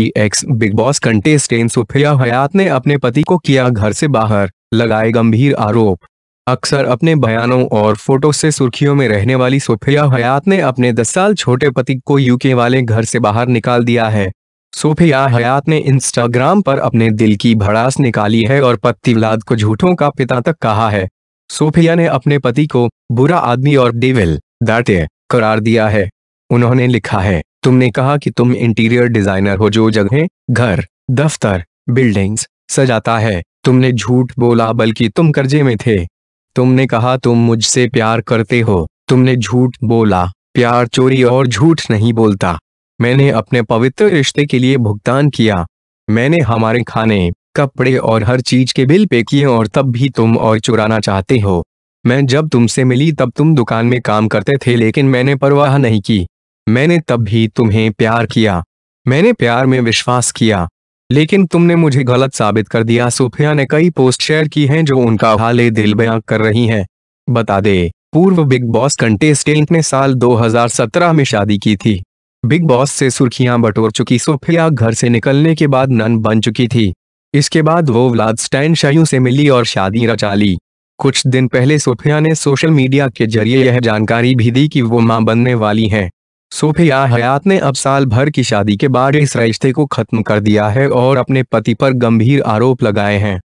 x Bigg Boss contestant Sofia Hayat ने अपने पति को किया घर से बाहर लगाए गंभीर आरोप अक्सर अपने बयानों और फोटो से सुर्खियों में रहने वाली सोफिया हयात ने अपने 10 साल छोटे पति को यूके वाले घर से बाहर निकाल दिया है सोफिया हयात ने इंस्टाग्राम पर अपने दिल की भड़ास निकाली है और पति व्लाद को झूठों का पिता तक कहा है सोफिया ने अपने पति को बुरा आदमी और डेविल डांटे करार दिया है उन्होंने लिखा है तुमने कहा कि तुम इंटीरियर डिजाइनर हो जो जगह घर दफ्तर बिल्डिंग्स सजाता है तुमने झूठ बोला बल्कि तुम कर्जे में थे तुमने कहा तुम मुझसे प्यार करते हो तुमने झूठ बोला प्यार चोरी और झूठ नहीं बोलता मैंने अपने पवित्र रिश्ते के लिए भुगतान किया मैंने हमारे खाने कपड़े और हर चीज के बिल पे किए और तब भी तुम और चुराना चाहते हो मैं जब तुमसे मिली तब तुम दुकान में काम करते थे लेकिन मैंने परवाह नहीं की मैंने तब भी तुम्हें प्यार किया मैंने प्यार में विश्वास किया लेकिन तुमने मुझे गलत साबित कर दिया सुफिया ने कई पोस्ट शेयर की हैं जो उनका हाले दिल बयां कर रही हैं बता दे पूर्व बिग बॉस कंटेस्टेंट ने साल 2017 में शादी की थी बिग बॉस से सुर्खियां बटोर चुकी सुफिया घर से निकलने के बाद नन बन चुकी थी इसके बाद वो व्लाद स्टैन शायू से मिली और शादी रचा ली कुछ दिन पहले सोफिया ने सोशल मीडिया के जरिए यह जानकारी भी दी कि वो मां बनने वाली हैं सोफिया हयात ने अब साल भर की शादी के बाद इस रिश्ते को खत्म कर दिया है और अपने पति पर गंभीर आरोप लगाए हैं